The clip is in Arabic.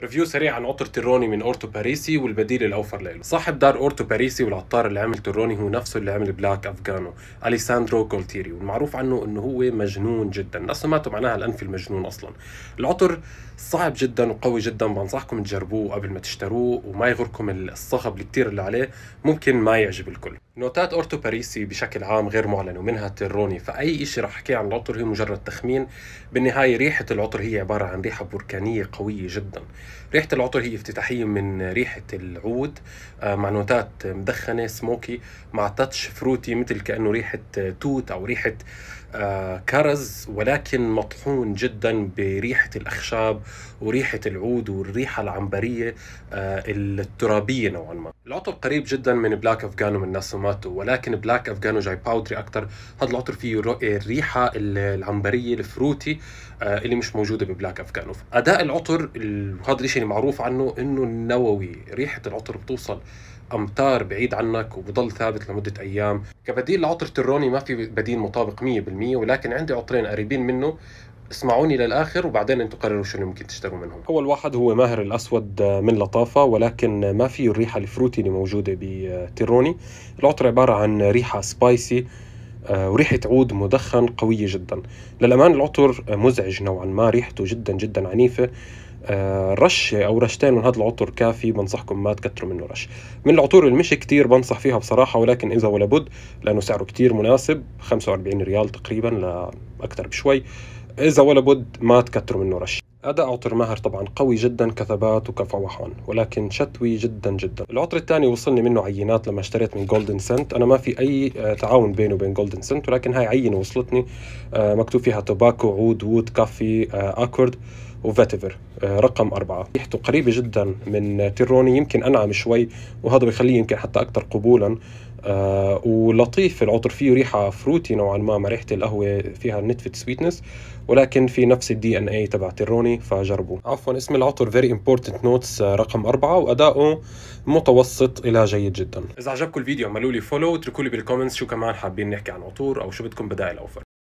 ريفيو سريع عن عطر تروني من اورتو باريسي والبديل الاوفر له صاحب دار اورتو باريسي والعطار اللي عمل تروني هو نفسه اللي عمل بلاك افغانو اليساندرو كولتيري والمعروف عنه انه هو مجنون جدا اسماته معناها الانف المجنون اصلا العطر صعب جدا وقوي جدا بنصحكم تجربوه قبل ما تشتروه وما يغركم الصخب الكتير اللي عليه ممكن ما يعجب الكل نوتات اورتو باريسي بشكل عام غير معلنه ومنها تروني فاي شيء رح احكيه عن العطر هي مجرد تخمين بالنهايه ريحه العطر هي عباره عن ريحه بركانيه قويه جدا ريحه العطر هي افتتاحيه من ريحه العود آه، مع نوتات مدخنه سموكي مع تاتش فروتي مثل كانه ريحه توت او ريحه آه، كرز ولكن مطحون جدا بريحه الاخشاب وريحه العود والريحه العنبريه آه، الترابيه نوعا ما العطر قريب جدا من بلاك افغان ومن ناسوما مقاماته ولكن بلاك افغانو جاي باودري اكثر هذا العطر فيه الريحه العنبريه الفروتي آه، اللي مش موجوده ببلاك افغانو اداء العطر وهذا الشيء اللي معروف عنه انه النووي ريحه العطر بتوصل امتار بعيد عنك وبضل ثابت لمده ايام كبديل لعطر الروني ما في بديل مطابق 100% ولكن عندي عطرين قريبين منه اسمعوني للاخر وبعدين انتم قرروا شنو ممكن تشتروا منهم اول واحد هو ماهر الاسود من لطافه ولكن ما فيه الريحه الفروتي اللي موجوده بتيروني العطر عباره عن ريحه سبايسي آه، وريحة عود مدخن قوية جدا للأمان العطر مزعج نوعا ما ريحته جدا جدا عنيفة آه، رشة أو رشتين من هذا العطر كافي بنصحكم ما تكتروا منه رش من العطور اللي مش كتير بنصح فيها بصراحة ولكن إذا ولا بد لأنه سعره كتير مناسب 45 ريال تقريبا لأكثر بشوي إذا ولا بد ما تكتروا منه رش أداء عطر ماهر طبعا قوي جدا كثبات وكفواحان ولكن شتوي جدا جدا العطر الثاني وصلني منه عينات لما اشتريت من جولدن سنت أنا ما في أي آه، تعاون بينه وبين جولدن سنت ولكن هاي عينة وصلتني آه، مكتوب فيها توباكو عود وود كافي آه، أكورد وفاتيفر رقم أربعة ريحته قريبة جدا من تيروني يمكن أنعم شوي وهذا بيخليه يمكن حتى أكثر قبولا آه ولطيف العطر فيه ريحة فروتي نوعا ما مع ريحة القهوة فيها نتفة سويتنس ولكن في نفس الدي ان اي تبع تيروني فجربوا عفوا اسم العطر فيري امبورتنت نوتس رقم أربعة وأداؤه متوسط إلى جيد جدا إذا عجبكم الفيديو اعملوا لي فولو واتركوا لي بالكومنتس شو كمان حابين نحكي عن عطور أو شو بدكم بدائل أوفر